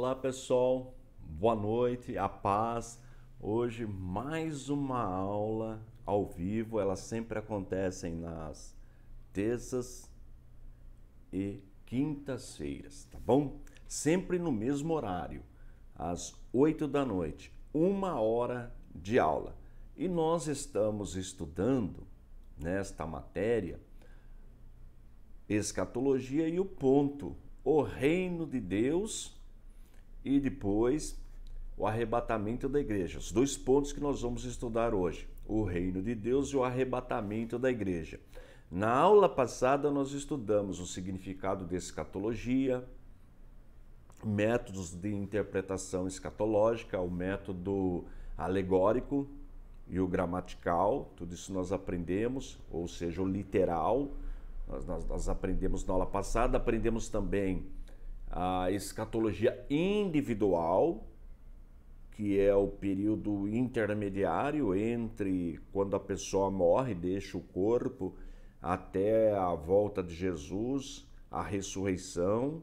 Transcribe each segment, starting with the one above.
Olá pessoal, boa noite, a paz. Hoje mais uma aula ao vivo, elas sempre acontecem nas terças e quintas-feiras, tá bom? Sempre no mesmo horário, às 8 da noite, uma hora de aula. E nós estamos estudando nesta matéria escatologia e o ponto, o reino de Deus e depois o arrebatamento da igreja. Os dois pontos que nós vamos estudar hoje: o reino de Deus e o arrebatamento da igreja. Na aula passada, nós estudamos o significado de escatologia, métodos de interpretação escatológica, o método alegórico e o gramatical, tudo isso nós aprendemos, ou seja, o literal, nós, nós, nós aprendemos na aula passada, aprendemos também a escatologia individual, que é o período intermediário entre quando a pessoa morre, deixa o corpo, até a volta de Jesus, a ressurreição,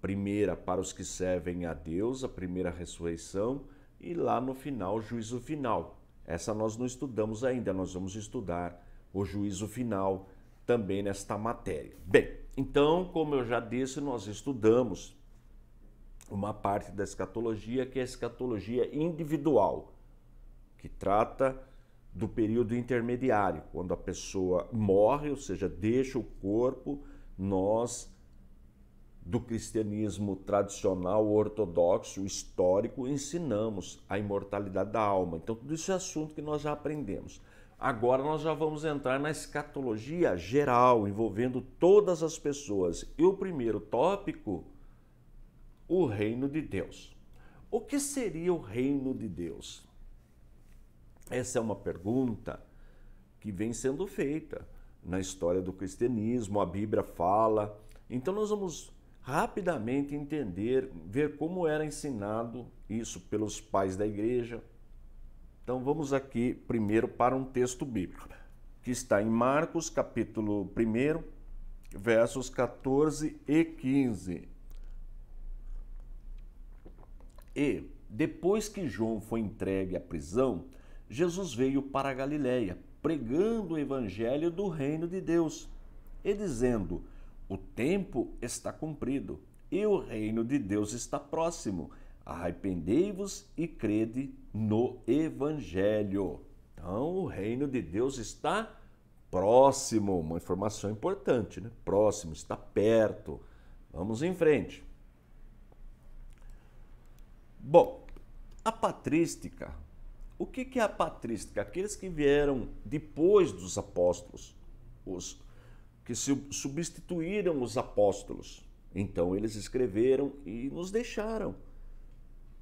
primeira para os que servem a Deus, a primeira ressurreição, e lá no final, o juízo final. Essa nós não estudamos ainda, nós vamos estudar o juízo final também nesta matéria. Bem, então, como eu já disse, nós estudamos uma parte da escatologia que é a escatologia individual, que trata do período intermediário, quando a pessoa morre, ou seja, deixa o corpo, nós do cristianismo tradicional, ortodoxo, histórico, ensinamos a imortalidade da alma. Então, tudo isso é assunto que nós já aprendemos. Agora nós já vamos entrar na escatologia geral, envolvendo todas as pessoas. E o primeiro tópico, o reino de Deus. O que seria o reino de Deus? Essa é uma pergunta que vem sendo feita na história do cristianismo, a Bíblia fala. Então nós vamos rapidamente entender, ver como era ensinado isso pelos pais da igreja, então vamos aqui primeiro para um texto bíblico, que está em Marcos, capítulo 1, versos 14 e 15. E depois que João foi entregue à prisão, Jesus veio para a Galiléia, pregando o evangelho do reino de Deus e dizendo: O tempo está cumprido e o reino de Deus está próximo Arrependei-vos e crede no Evangelho. Então, o reino de Deus está próximo, uma informação importante, né? Próximo, está perto. Vamos em frente. Bom, a patrística. O que é a patrística? Aqueles que vieram depois dos apóstolos, os que substituíram os apóstolos. Então, eles escreveram e nos deixaram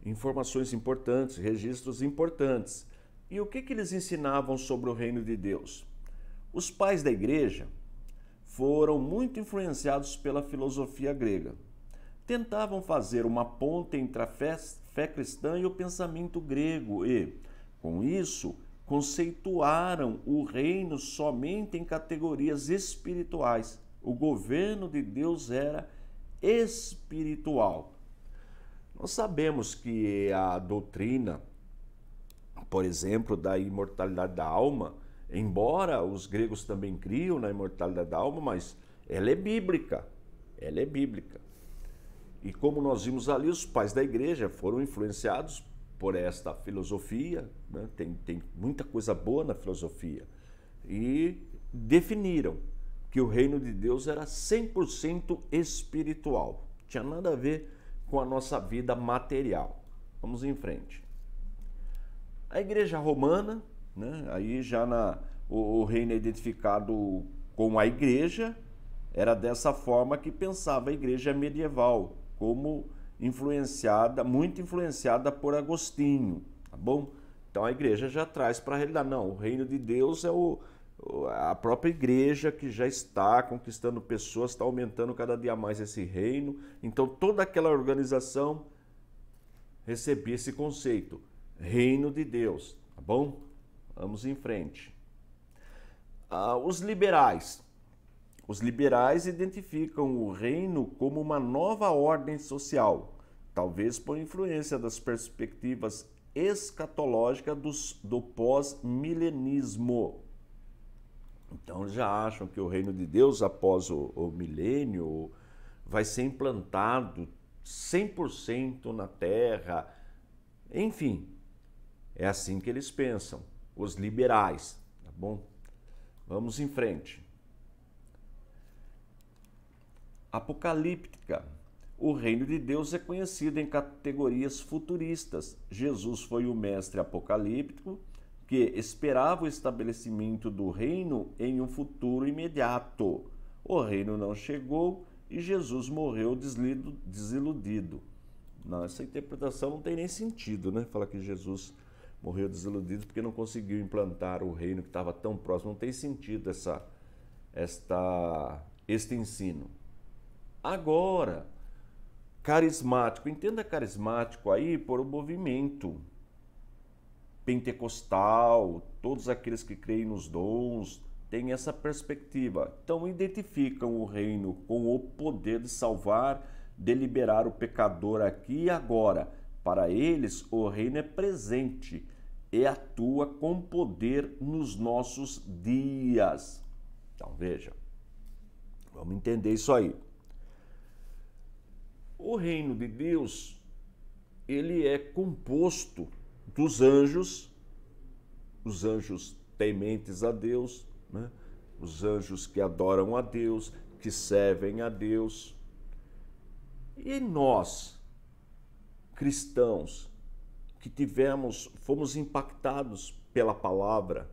informações importantes, registros importantes. E o que, que eles ensinavam sobre o reino de Deus? Os pais da igreja foram muito influenciados pela filosofia grega. Tentavam fazer uma ponte entre a fé, fé cristã e o pensamento grego e, com isso, conceituaram o reino somente em categorias espirituais. O governo de Deus era espiritual. Nós sabemos que a doutrina, por exemplo, da imortalidade da alma, embora os gregos também criam na imortalidade da alma, mas ela é bíblica. Ela é bíblica. E como nós vimos ali, os pais da igreja foram influenciados por esta filosofia, né? tem, tem muita coisa boa na filosofia, e definiram que o reino de Deus era 100% espiritual. Tinha nada a ver com a nossa vida material. Vamos em frente. A Igreja Romana, né? aí já na, o, o reino é identificado com a Igreja, era dessa forma que pensava a Igreja medieval, como influenciada, muito influenciada por Agostinho, tá bom? Então a igreja já traz para a realidade, não, o reino de Deus é o, a própria igreja que já está conquistando pessoas, está aumentando cada dia mais esse reino. Então, toda aquela organização recebia esse conceito: reino de Deus. Tá bom? Vamos em frente. Ah, os liberais. Os liberais identificam o reino como uma nova ordem social, talvez por influência das perspectivas escatológicas dos, do pós-milenismo então já acham que o reino de Deus, após o, o milênio, vai ser implantado 100% na terra. Enfim, é assim que eles pensam, os liberais, tá bom? Vamos em frente. Apocalíptica. O reino de Deus é conhecido em categorias futuristas. Jesus foi o mestre apocalíptico que esperava o estabelecimento do reino em um futuro imediato. O reino não chegou e Jesus morreu desiludido. Não, essa interpretação não tem nem sentido, né? Falar que Jesus morreu desiludido porque não conseguiu implantar o reino que estava tão próximo. Não tem sentido essa, esta, este ensino. Agora, carismático. Entenda carismático aí por um movimento pentecostal, todos aqueles que creem nos dons, têm essa perspectiva. Então, identificam o reino com o poder de salvar, de liberar o pecador aqui e agora. Para eles, o reino é presente e atua com poder nos nossos dias. Então, veja, vamos entender isso aí. O reino de Deus, ele é composto dos anjos, os anjos tementes a Deus, né? os anjos que adoram a Deus, que servem a Deus. E nós, cristãos, que tivemos, fomos impactados pela palavra,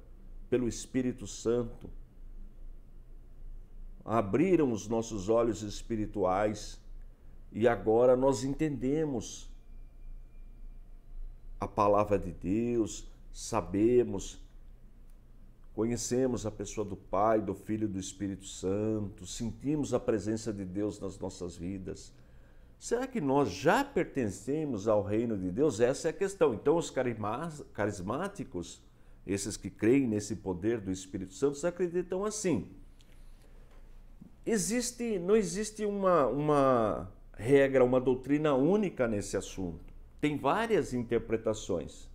pelo Espírito Santo, abriram os nossos olhos espirituais e agora nós entendemos a palavra de Deus, sabemos, conhecemos a pessoa do Pai, do Filho e do Espírito Santo, sentimos a presença de Deus nas nossas vidas. Será que nós já pertencemos ao reino de Deus? Essa é a questão. Então, os carismáticos, esses que creem nesse poder do Espírito Santo, acreditam assim. Existe, não existe uma, uma regra, uma doutrina única nesse assunto tem várias interpretações.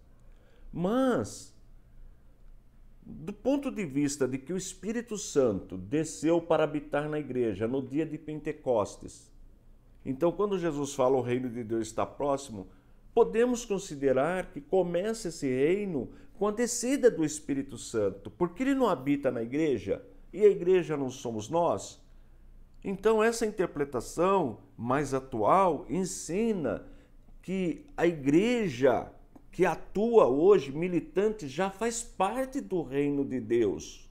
Mas, do ponto de vista de que o Espírito Santo desceu para habitar na igreja no dia de Pentecostes, então quando Jesus fala o reino de Deus está próximo, podemos considerar que começa esse reino com a descida do Espírito Santo, porque ele não habita na igreja e a igreja não somos nós. Então, essa interpretação mais atual ensina que a igreja que atua hoje, militante, já faz parte do reino de Deus,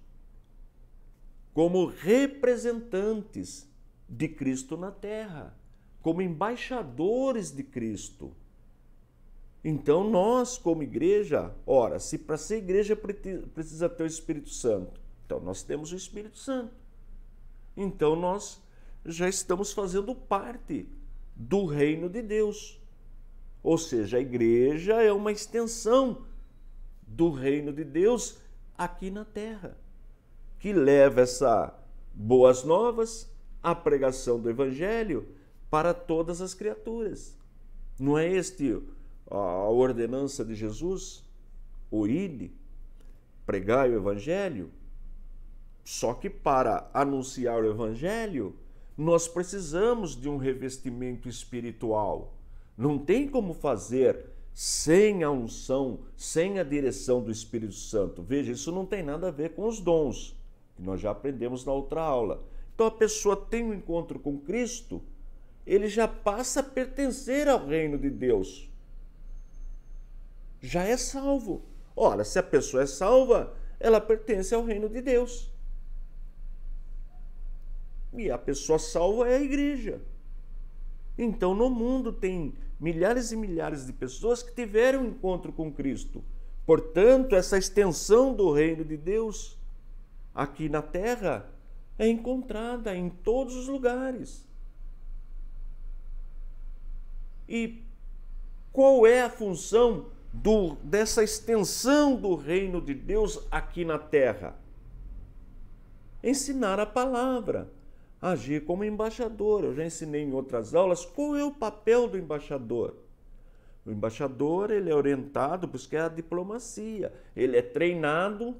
como representantes de Cristo na terra, como embaixadores de Cristo. Então, nós, como igreja, ora, se para ser igreja precisa ter o Espírito Santo, então nós temos o Espírito Santo. Então, nós já estamos fazendo parte do reino de Deus. Ou seja, a igreja é uma extensão do reino de Deus aqui na terra, que leva essa boas novas, a pregação do evangelho para todas as criaturas. Não é este a ordenança de Jesus? O ide, pregai o evangelho. Só que para anunciar o evangelho, nós precisamos de um revestimento espiritual não tem como fazer sem a unção, sem a direção do Espírito Santo. Veja, isso não tem nada a ver com os dons, que nós já aprendemos na outra aula. Então a pessoa tem um encontro com Cristo, ele já passa a pertencer ao reino de Deus. Já é salvo. Ora, se a pessoa é salva, ela pertence ao reino de Deus. E a pessoa salva é a igreja. Então, no mundo tem milhares e milhares de pessoas que tiveram encontro com Cristo. Portanto, essa extensão do reino de Deus aqui na terra é encontrada em todos os lugares. E qual é a função do, dessa extensão do reino de Deus aqui na terra? Ensinar a palavra agir como embaixador. Eu já ensinei em outras aulas qual é o papel do embaixador. O embaixador ele é orientado, por isso que é a diplomacia. Ele é treinado,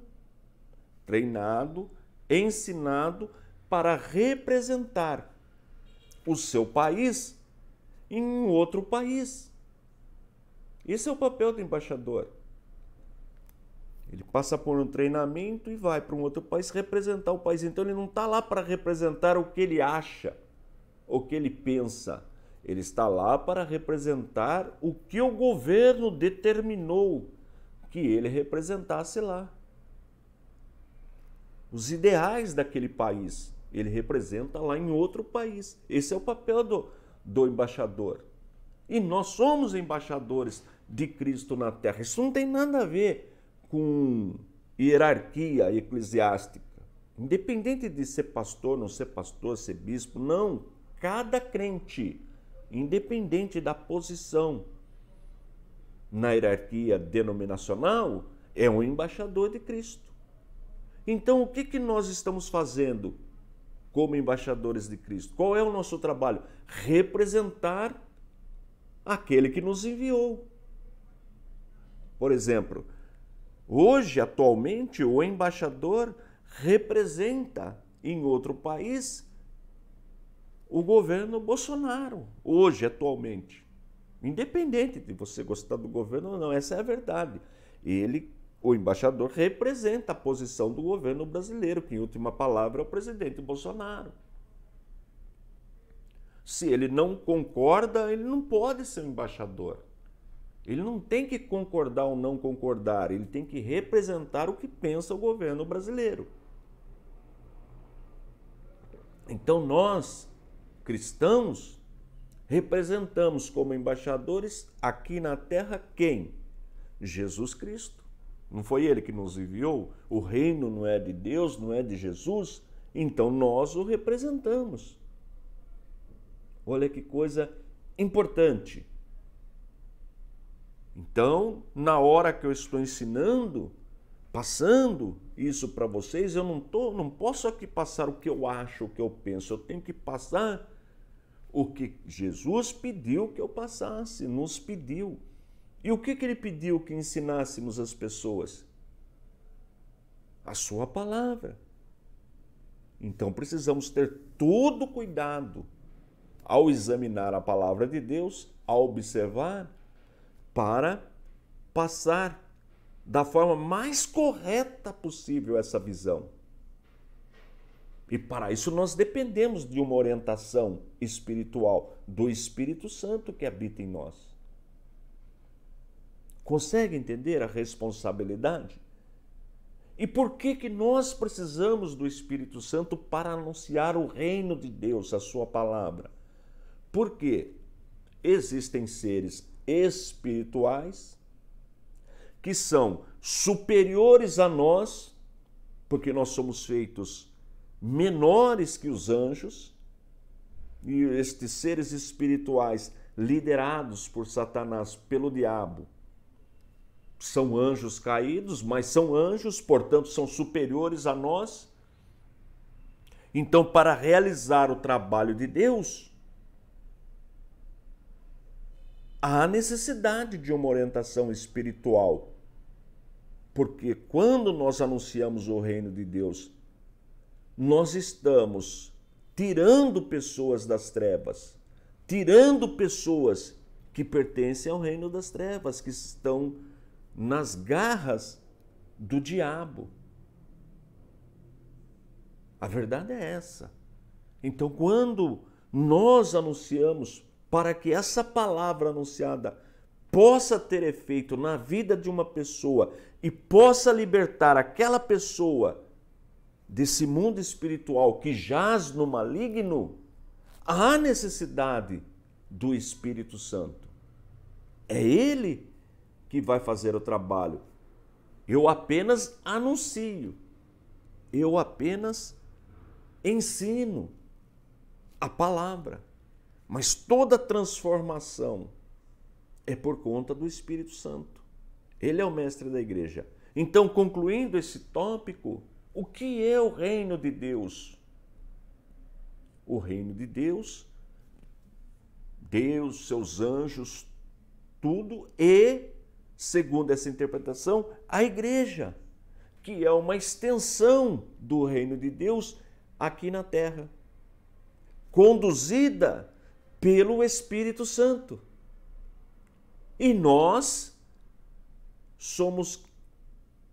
treinado, ensinado para representar o seu país em outro país. Esse é o papel do embaixador. Ele passa por um treinamento e vai para um outro país representar o país. Então ele não está lá para representar o que ele acha, o que ele pensa. Ele está lá para representar o que o governo determinou que ele representasse lá. Os ideais daquele país ele representa lá em outro país. Esse é o papel do, do embaixador. E nós somos embaixadores de Cristo na terra. Isso não tem nada a ver com hierarquia eclesiástica. Independente de ser pastor, não ser pastor, ser bispo, não. Cada crente, independente da posição na hierarquia denominacional, é um embaixador de Cristo. Então, o que, que nós estamos fazendo como embaixadores de Cristo? Qual é o nosso trabalho? Representar aquele que nos enviou. Por exemplo, Hoje, atualmente, o embaixador representa em outro país o governo Bolsonaro, hoje, atualmente. Independente de você gostar do governo ou não, essa é a verdade. Ele, o embaixador, representa a posição do governo brasileiro, que, em última palavra, é o presidente Bolsonaro. Se ele não concorda, ele não pode ser um embaixador. Ele não tem que concordar ou não concordar, ele tem que representar o que pensa o governo brasileiro. Então nós, cristãos, representamos como embaixadores aqui na terra quem? Jesus Cristo. Não foi ele que nos enviou? O reino não é de Deus, não é de Jesus? Então nós o representamos. Olha que coisa importante. Então, na hora que eu estou ensinando, passando isso para vocês, eu não, tô, não posso aqui passar o que eu acho, o que eu penso, eu tenho que passar o que Jesus pediu que eu passasse, nos pediu. E o que, que ele pediu que ensinássemos as pessoas? A sua palavra. Então precisamos ter todo cuidado ao examinar a palavra de Deus, ao observar para passar da forma mais correta possível essa visão. E para isso nós dependemos de uma orientação espiritual do Espírito Santo que habita em nós. Consegue entender a responsabilidade? E por que que nós precisamos do Espírito Santo para anunciar o reino de Deus, a sua palavra? Porque existem seres espirituais que são superiores a nós, porque nós somos feitos menores que os anjos, e estes seres espirituais liderados por Satanás, pelo diabo, são anjos caídos, mas são anjos, portanto, são superiores a nós. Então, para realizar o trabalho de Deus, há necessidade de uma orientação espiritual. Porque quando nós anunciamos o reino de Deus, nós estamos tirando pessoas das trevas, tirando pessoas que pertencem ao reino das trevas, que estão nas garras do diabo. A verdade é essa. Então, quando nós anunciamos para que essa palavra anunciada possa ter efeito na vida de uma pessoa e possa libertar aquela pessoa desse mundo espiritual que jaz no maligno, há necessidade do Espírito Santo. É Ele que vai fazer o trabalho. Eu apenas anuncio, eu apenas ensino a palavra. Mas toda transformação é por conta do Espírito Santo. Ele é o mestre da igreja. Então, concluindo esse tópico, o que é o reino de Deus? O reino de Deus, Deus, seus anjos, tudo e, segundo essa interpretação, a igreja, que é uma extensão do reino de Deus aqui na terra, conduzida pelo Espírito Santo. E nós somos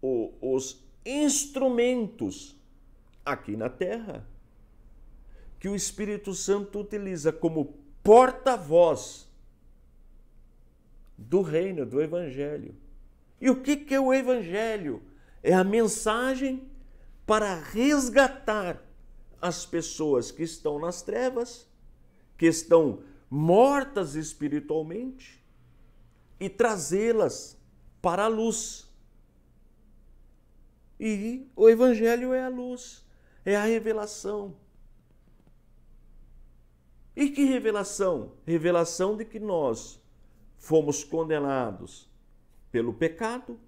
o, os instrumentos aqui na terra que o Espírito Santo utiliza como porta-voz do reino, do Evangelho. E o que, que é o Evangelho? É a mensagem para resgatar as pessoas que estão nas trevas que estão mortas espiritualmente e trazê-las para a luz. E o Evangelho é a luz, é a revelação. E que revelação? Revelação de que nós fomos condenados pelo pecado.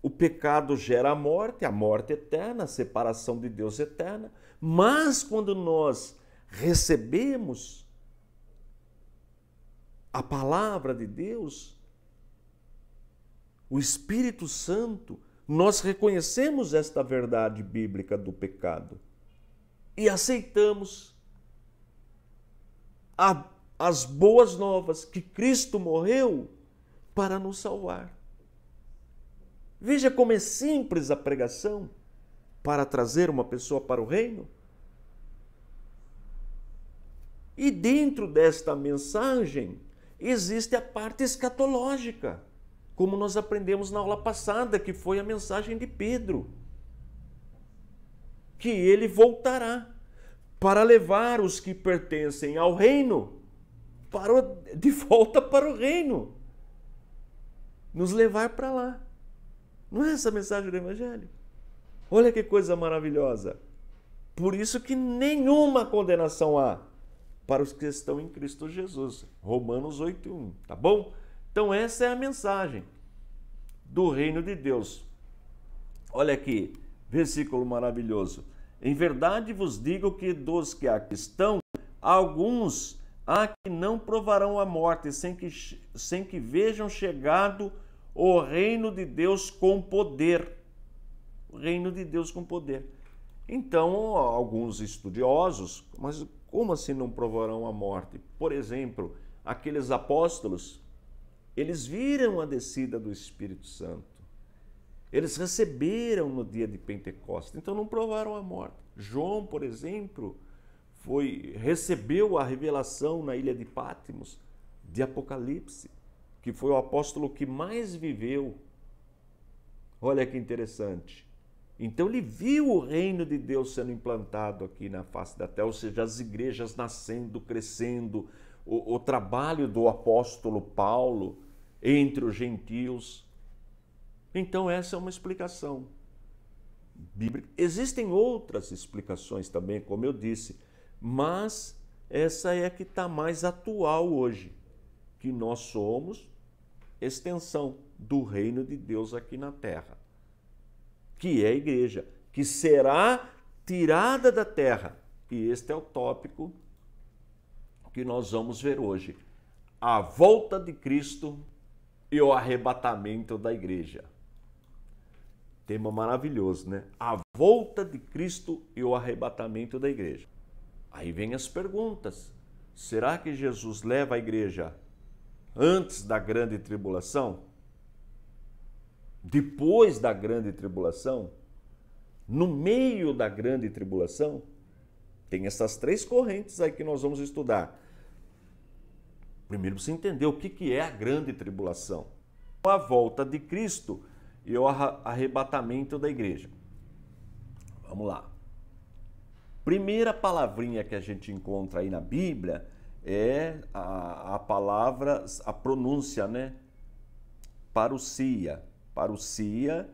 O pecado gera a morte, a morte eterna, a separação de Deus eterna. Mas quando nós recebemos a palavra de Deus, o Espírito Santo, nós reconhecemos esta verdade bíblica do pecado e aceitamos a, as boas novas que Cristo morreu para nos salvar. Veja como é simples a pregação para trazer uma pessoa para o reino. E dentro desta mensagem, existe a parte escatológica, como nós aprendemos na aula passada, que foi a mensagem de Pedro, que ele voltará para levar os que pertencem ao reino para o, de volta para o reino, nos levar para lá. Não é essa a mensagem do Evangelho? Olha que coisa maravilhosa. Por isso que nenhuma condenação há para os que estão em Cristo Jesus. Romanos 8:1, tá bom? Então essa é a mensagem do reino de Deus. Olha aqui, versículo maravilhoso. Em verdade vos digo que dos que aqui estão, alguns há que não provarão a morte sem que, sem que vejam chegado o reino de Deus com poder. O reino de Deus com poder. Então, alguns estudiosos, mas como assim não provarão a morte? Por exemplo, aqueles apóstolos, eles viram a descida do Espírito Santo. Eles receberam no dia de Pentecostes, então não provaram a morte. João, por exemplo, foi recebeu a revelação na ilha de Patmos de Apocalipse, que foi o apóstolo que mais viveu. Olha que interessante. Então ele viu o reino de Deus sendo implantado aqui na face da terra, ou seja, as igrejas nascendo, crescendo, o, o trabalho do apóstolo Paulo entre os gentios. Então, essa é uma explicação bíblica. Existem outras explicações também, como eu disse, mas essa é a que está mais atual hoje, que nós somos extensão do reino de Deus aqui na terra que é a igreja, que será tirada da terra. E este é o tópico que nós vamos ver hoje: a volta de Cristo e o arrebatamento da igreja. Tema maravilhoso, né? A volta de Cristo e o arrebatamento da igreja. Aí vem as perguntas: será que Jesus leva a igreja antes da grande tribulação? depois da grande tribulação, no meio da grande tribulação, tem essas três correntes aí que nós vamos estudar. Primeiro você entender o que, que é a grande tribulação. A volta de Cristo e o arrebatamento da igreja. Vamos lá. Primeira palavrinha que a gente encontra aí na Bíblia é a, a palavra, a pronúncia, né? Parousia, parousia,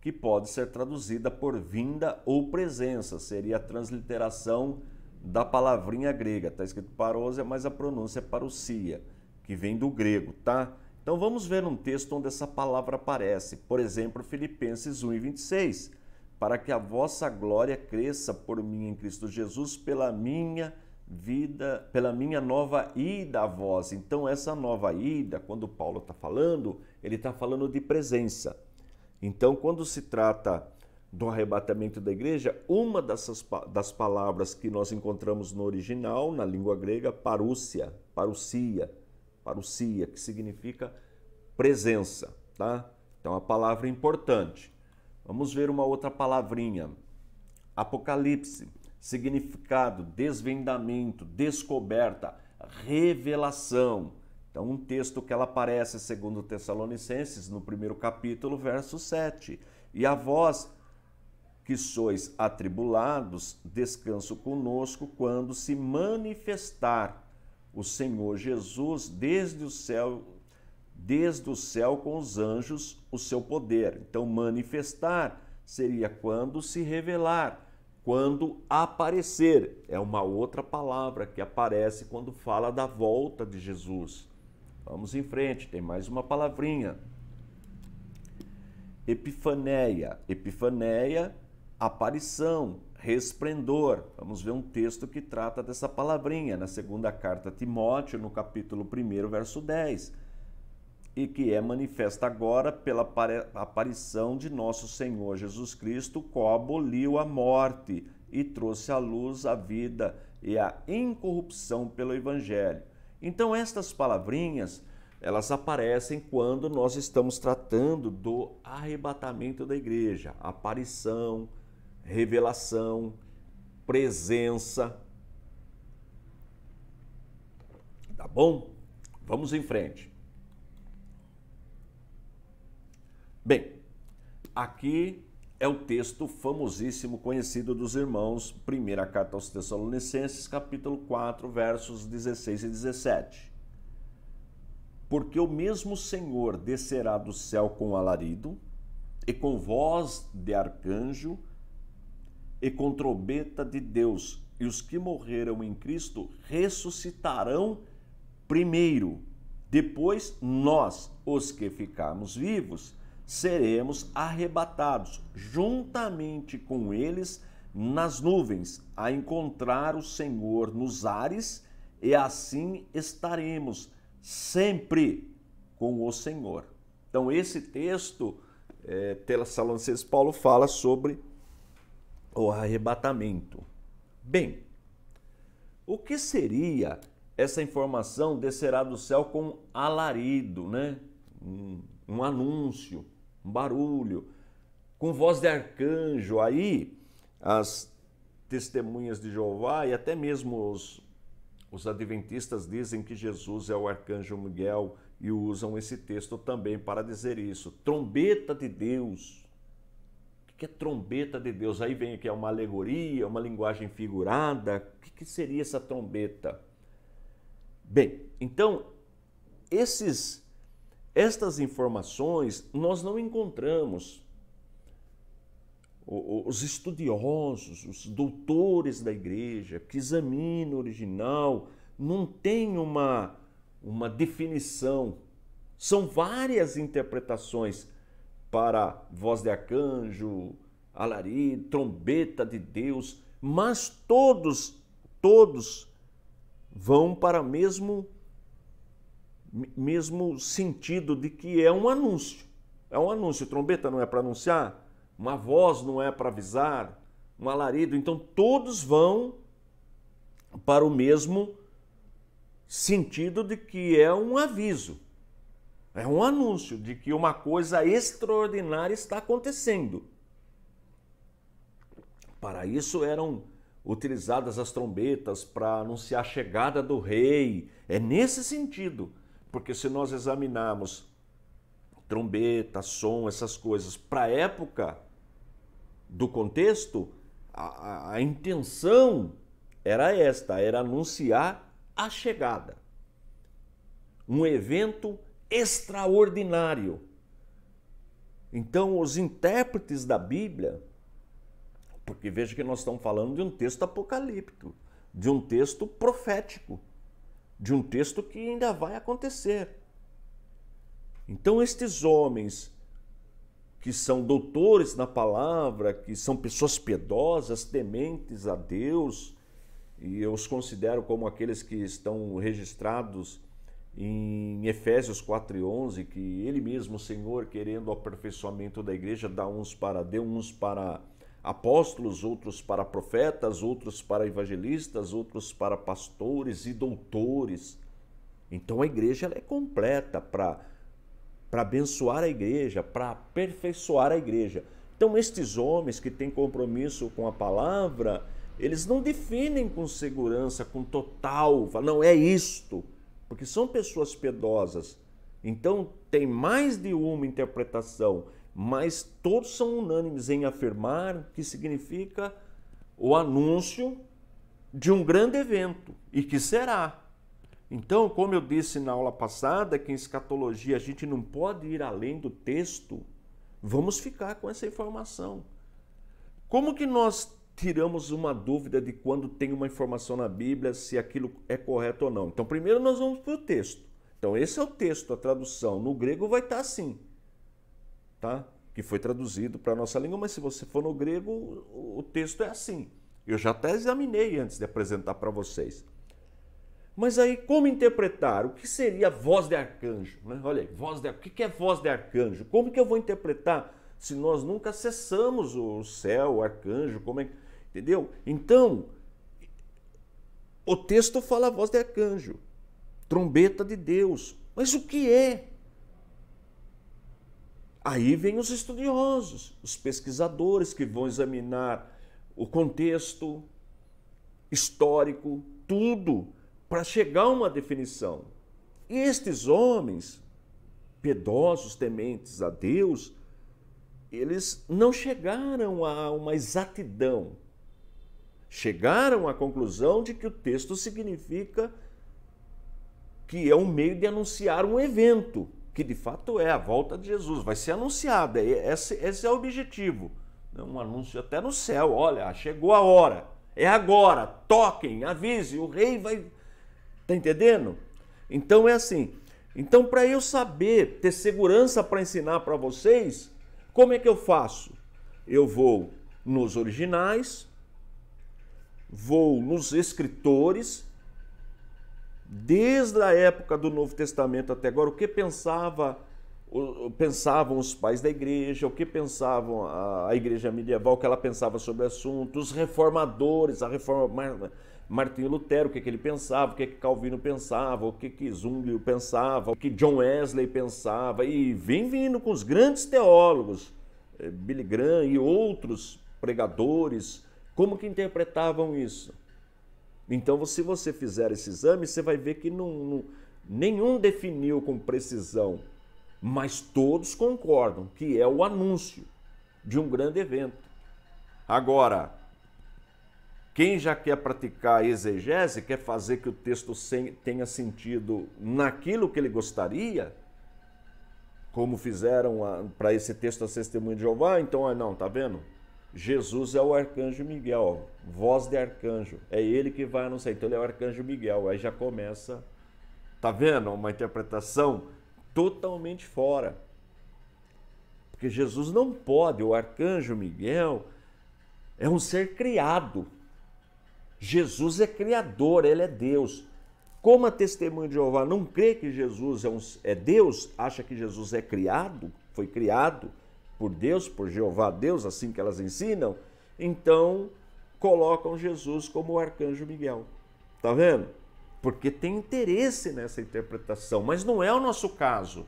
que pode ser traduzida por vinda ou presença, seria a transliteração da palavrinha grega. Está escrito parousia, mas a pronúncia é parousia, que vem do grego, tá? Então vamos ver um texto onde essa palavra aparece. Por exemplo, Filipenses 1 e 26. Para que a vossa glória cresça por mim em Cristo Jesus, pela minha vida, pela minha nova ida a vós. Então, essa nova ida, quando Paulo está falando, ele está falando de presença. Então, quando se trata do arrebatamento da igreja, uma dessas das palavras que nós encontramos no original, na língua grega, parúcia, parúcia, parúcia, que significa presença, tá? Então, é uma palavra importante. Vamos ver uma outra palavrinha. Apocalipse, significado, desvendamento, descoberta, revelação. Então, um texto que ela aparece, segundo Tessalonicenses, no primeiro capítulo, verso 7. E a vós que sois atribulados, descanso conosco quando se manifestar o Senhor Jesus desde o céu, desde o céu com os anjos, o seu poder. Então, manifestar seria quando se revelar, quando aparecer. É uma outra palavra que aparece quando fala da volta de Jesus. Vamos em frente, tem mais uma palavrinha. Epifanéia. Epifanéia, aparição, resplendor. Vamos ver um texto que trata dessa palavrinha na segunda carta a Timóteo, no capítulo 1, verso 10. E que é manifesta agora pela aparição de nosso Senhor Jesus Cristo, qual aboliu a morte e trouxe à luz a vida e a incorrupção pelo Evangelho então estas palavrinhas, elas aparecem quando nós estamos tratando do arrebatamento da igreja, aparição, revelação, presença. Tá bom? Vamos em frente. Bem, aqui é o texto famosíssimo, conhecido dos irmãos, primeira carta aos Tessalonicenses, capítulo 4, versos 16 e 17. Porque o mesmo Senhor descerá do céu com alarido, e com voz de arcanjo, e com trombeta de Deus, e os que morreram em Cristo ressuscitarão primeiro, depois nós, os que ficarmos vivos seremos arrebatados juntamente com eles nas nuvens, a encontrar o Senhor nos ares, e assim estaremos sempre com o Senhor. Então, esse texto, é, Tessalonicenses Paulo fala sobre o arrebatamento. Bem, o que seria essa informação descerá do céu com alarido, né? um, um anúncio um barulho, com voz de arcanjo. Aí as testemunhas de Jeová e até mesmo os, os adventistas dizem que Jesus é o arcanjo Miguel e usam esse texto também para dizer isso. Trombeta de Deus. O que é trombeta de Deus? Aí vem que é uma alegoria, uma linguagem figurada. O que seria essa trombeta? Bem, então, esses estas informações nós não encontramos. Os estudiosos, os doutores da igreja que examinam o original, não tem uma, uma definição. São várias interpretações para voz de arcanjo, alarido, trombeta de Deus, mas todos, todos vão para o mesmo mesmo sentido de que é um anúncio. É um anúncio. Trombeta não é para anunciar, uma voz não é para avisar, um alarido. Então todos vão para o mesmo sentido de que é um aviso, é um anúncio de que uma coisa extraordinária está acontecendo. Para isso eram utilizadas as trombetas para anunciar a chegada do rei. É nesse sentido porque se nós examinarmos trombeta, som, essas coisas, para a época do contexto, a, a, a intenção era esta, era anunciar a chegada. Um evento extraordinário. Então, os intérpretes da Bíblia, porque veja que nós estamos falando de um texto apocalíptico, de um texto profético de um texto que ainda vai acontecer. Então, estes homens que são doutores na palavra, que são pessoas piedosas, tementes a Deus, e eu os considero como aqueles que estão registrados em Efésios 4:11, que ele mesmo, o Senhor, querendo o aperfeiçoamento da igreja, dá uns para Deus, uns para apóstolos, outros para profetas, outros para evangelistas, outros para pastores e doutores. Então a igreja é completa para para abençoar a igreja, para aperfeiçoar a igreja. Então estes homens que têm compromisso com a palavra, eles não definem com segurança, com total, não é isto, porque são pessoas piedosas. Então tem mais de uma interpretação mas todos são unânimes em afirmar que significa o anúncio de um grande evento e que será. Então, como eu disse na aula passada, que em escatologia a gente não pode ir além do texto, vamos ficar com essa informação. Como que nós tiramos uma dúvida de quando tem uma informação na Bíblia se aquilo é correto ou não? Então, primeiro nós vamos para o texto. Então, esse é o texto, a tradução. No grego vai estar assim tá? que foi traduzido para a nossa língua, mas se você for no grego, o texto é assim. Eu já até examinei antes de apresentar para vocês. Mas aí, como interpretar? O que seria voz de arcanjo? Né? Olha aí, voz de, o que é voz de arcanjo? Como que eu vou interpretar se nós nunca acessamos o céu, o arcanjo? Como é... Entendeu? Então, o texto fala voz de arcanjo, trombeta de Deus. Mas o que é? Aí vem os estudiosos, os pesquisadores que vão examinar o contexto histórico, tudo, para chegar a uma definição. E estes homens, piedosos, tementes a Deus, eles não chegaram a uma exatidão. Chegaram à conclusão de que o texto significa que é um meio de anunciar um evento que de fato é a volta de Jesus, vai ser anunciada, é esse, esse é o objetivo. É um anúncio até no céu: olha, chegou a hora, é agora, toquem, avise, o rei vai. Tá entendendo? Então é assim. Então, para eu saber, ter segurança para ensinar para vocês, como é que eu faço? Eu vou nos originais, vou nos escritores desde a época do Novo Testamento até agora, o que pensava, pensavam os pais da igreja, o que pensavam a, a igreja medieval, o que ela pensava sobre o assunto, os reformadores, a reforma Martinho Lutero, o que, que ele pensava, o que, que Calvino pensava, o que, que Zwinglio pensava, o que John Wesley pensava, e vem vindo com os grandes teólogos, eh, Billy Graham e outros pregadores, como que interpretavam isso? Então, se você fizer esse exame, você vai ver que não, não, nenhum definiu com precisão, mas todos concordam que é o anúncio de um grande evento. Agora, quem já quer praticar exegese, quer fazer que o texto tenha sentido naquilo que ele gostaria, como fizeram para esse texto a testemunha de Jeová, então, ah, não, tá vendo? Jesus é o arcanjo Miguel, voz de arcanjo. É ele que vai anunciar. Então ele é o arcanjo Miguel. Aí já começa, tá vendo? Uma interpretação totalmente fora. Porque Jesus não pode, o arcanjo Miguel é um ser criado. Jesus é criador, ele é Deus. Como a testemunha de Jeová não crê que Jesus é, um, é Deus, acha que Jesus é criado, foi criado, por Deus, por Jeová Deus, assim que elas ensinam, então colocam Jesus como o arcanjo Miguel. Tá vendo? Porque tem interesse nessa interpretação, mas não é o nosso caso.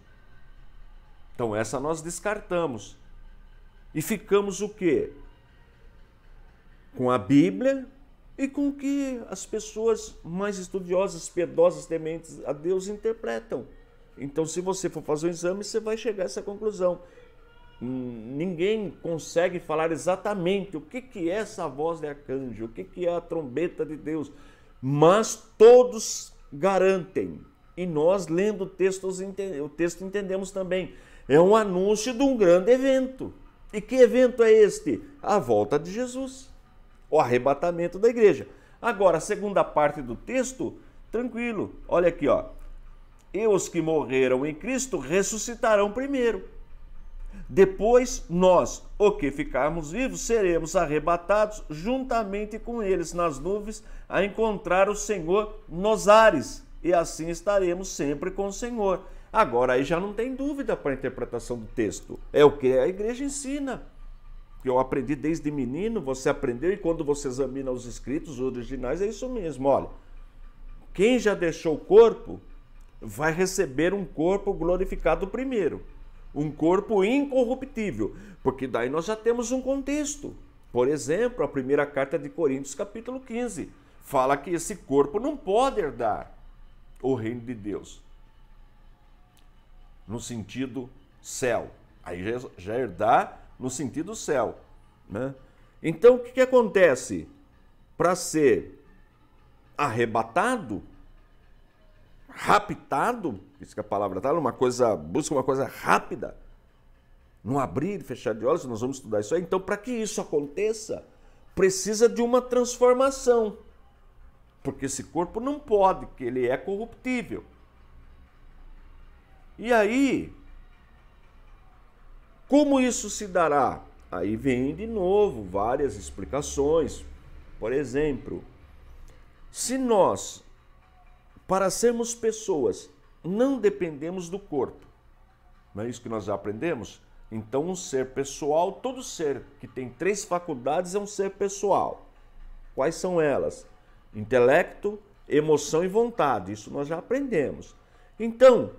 Então essa nós descartamos. E ficamos o quê? Com a Bíblia e com o que as pessoas mais estudiosas, piedosas, tementes a Deus interpretam. Então se você for fazer um exame, você vai chegar a essa conclusão ninguém consegue falar exatamente o que, que é essa voz de arcanjo, o que, que é a trombeta de Deus, mas todos garantem. E nós, lendo o texto, o texto entendemos também. É um anúncio de um grande evento. E que evento é este? A volta de Jesus, o arrebatamento da igreja. Agora, a segunda parte do texto, tranquilo. Olha aqui, ó. E os que morreram em Cristo ressuscitarão primeiro. Depois, nós, o que ficarmos vivos, seremos arrebatados juntamente com eles nas nuvens a encontrar o Senhor nos ares, e assim estaremos sempre com o Senhor. Agora, aí já não tem dúvida para a interpretação do texto. É o que a igreja ensina. Que eu aprendi desde menino, você aprendeu, e quando você examina os escritos originais, é isso mesmo. Olha, quem já deixou o corpo vai receber um corpo glorificado primeiro um corpo incorruptível, porque daí nós já temos um contexto. Por exemplo, a primeira carta de Coríntios, capítulo 15, fala que esse corpo não pode herdar o reino de Deus no sentido céu. Aí já, herdar no sentido céu. Né? Então, o que, que acontece? Para ser arrebatado, raptado, isso que a palavra está, uma coisa, busca uma coisa rápida, não abrir e fechar de olhos, nós vamos estudar isso aí. Então, para que isso aconteça, precisa de uma transformação. Porque esse corpo não pode, que ele é corruptível. E aí, como isso se dará? Aí vem de novo várias explicações. Por exemplo, se nós para sermos pessoas, não dependemos do corpo. Não é isso que nós já aprendemos? Então, um ser pessoal, todo ser que tem três faculdades é um ser pessoal. Quais são elas? Intelecto, emoção e vontade. Isso nós já aprendemos. Então,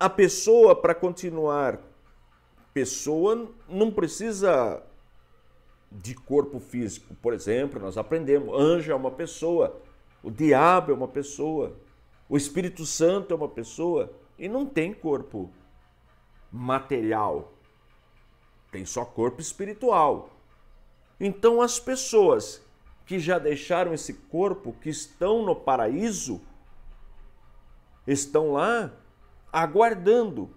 a pessoa, para continuar pessoa, não precisa de corpo físico. Por exemplo, nós aprendemos: anjo é uma pessoa, o diabo é uma pessoa. O Espírito Santo é uma pessoa e não tem corpo material. Tem só corpo espiritual. Então, as pessoas que já deixaram esse corpo, que estão no paraíso, estão lá aguardando.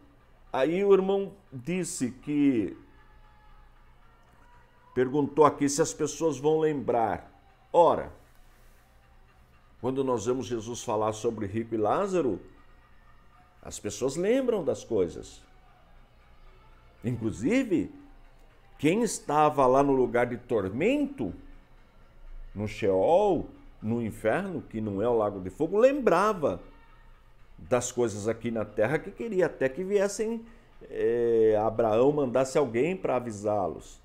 Aí o irmão disse que perguntou aqui se as pessoas vão lembrar. Ora, quando nós vemos Jesus falar sobre rico e Lázaro, as pessoas lembram das coisas. Inclusive, quem estava lá no lugar de tormento, no Sheol, no inferno, que não é o lago de fogo, lembrava das coisas aqui na terra que queria até que viessem é, Abraão mandasse alguém para avisá-los.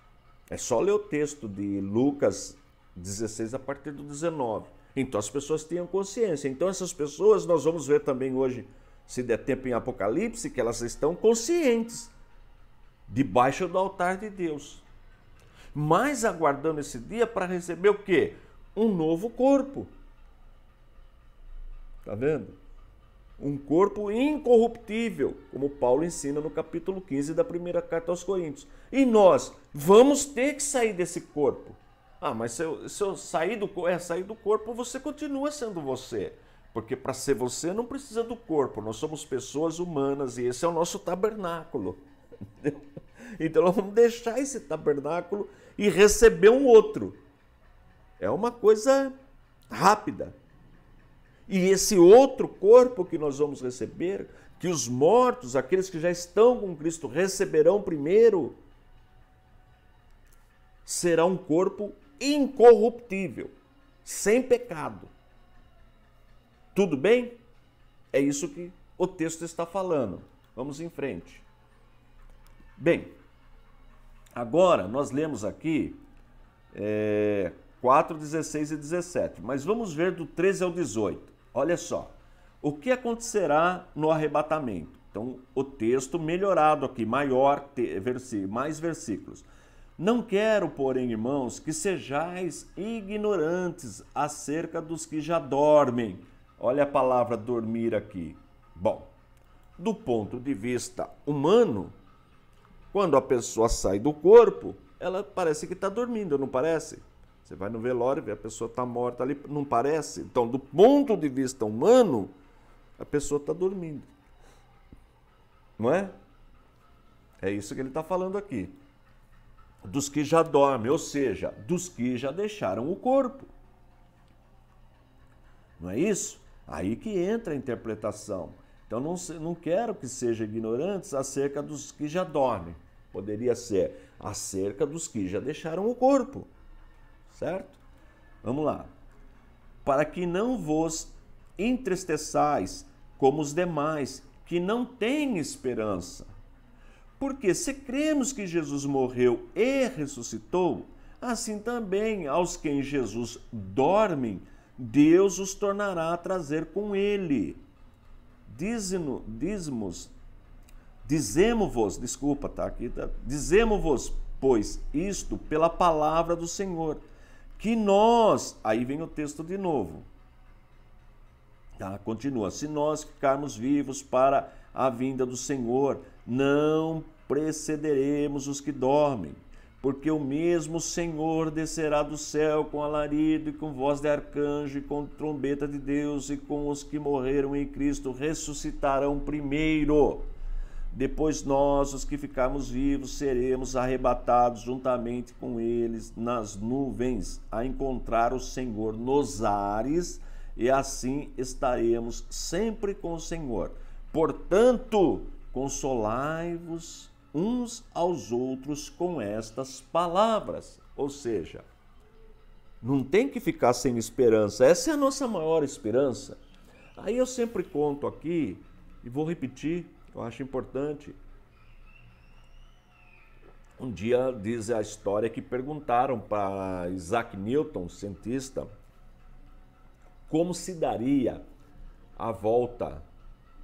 É só ler o texto de Lucas 16 a partir do 19. Então as pessoas tinham consciência. Então essas pessoas nós vamos ver também hoje, se der tempo em Apocalipse, que elas estão conscientes debaixo do altar de Deus. Mas aguardando esse dia para receber o quê? Um novo corpo. Tá vendo? Um corpo incorruptível, como Paulo ensina no capítulo 15 da primeira carta aos Coríntios. E nós vamos ter que sair desse corpo. Ah, mas se eu, se eu sair, do, é, sair do corpo, você continua sendo você. Porque para ser você não precisa do corpo, nós somos pessoas humanas e esse é o nosso tabernáculo. Entendeu? Então nós vamos deixar esse tabernáculo e receber um outro. É uma coisa rápida. E esse outro corpo que nós vamos receber, que os mortos, aqueles que já estão com Cristo, receberão primeiro, será um corpo incorruptível, sem pecado. Tudo bem? É isso que o texto está falando. Vamos em frente. Bem, agora nós lemos aqui é, 4, 16 e 17, mas vamos ver do 13 ao 18. Olha só, o que acontecerá no arrebatamento? Então, o texto melhorado aqui, maior, mais versículos. Não quero, porém, irmãos, que sejais ignorantes acerca dos que já dormem. Olha a palavra dormir aqui. Bom, do ponto de vista humano, quando a pessoa sai do corpo, ela parece que está dormindo, não parece? Você vai no velório, e vê a pessoa está morta ali, não parece? Então, do ponto de vista humano, a pessoa está dormindo. Não é? É isso que ele está falando aqui dos que já dormem, ou seja, dos que já deixaram o corpo. Não é isso? Aí que entra a interpretação. Então não, não quero que sejam ignorantes acerca dos que já dormem. Poderia ser acerca dos que já deixaram o corpo. Certo? Vamos lá. Para que não vos entristeçais como os demais que não têm esperança. Porque se cremos que Jesus morreu e ressuscitou, assim também aos que em Jesus dormem, Deus os tornará a trazer com ele. Dizmo, dizemos-vos, desculpa, tá aqui, tá, dizemos-vos, pois, isto pela palavra do Senhor, que nós, aí vem o texto de novo, tá, continua, se nós ficarmos vivos para a vinda do Senhor, não precederemos os que dormem, porque o mesmo Senhor descerá do céu com alarido e com voz de arcanjo e com trombeta de Deus, e com os que morreram em Cristo ressuscitarão primeiro. Depois nós, os que ficarmos vivos, seremos arrebatados juntamente com eles nas nuvens a encontrar o Senhor nos ares, e assim estaremos sempre com o Senhor. Portanto, consolai-vos uns aos outros com estas palavras. Ou seja, não tem que ficar sem esperança. Essa é a nossa maior esperança. Aí eu sempre conto aqui, e vou repetir, eu acho importante. Um dia diz a história que perguntaram para Isaac Newton, cientista, como se daria a volta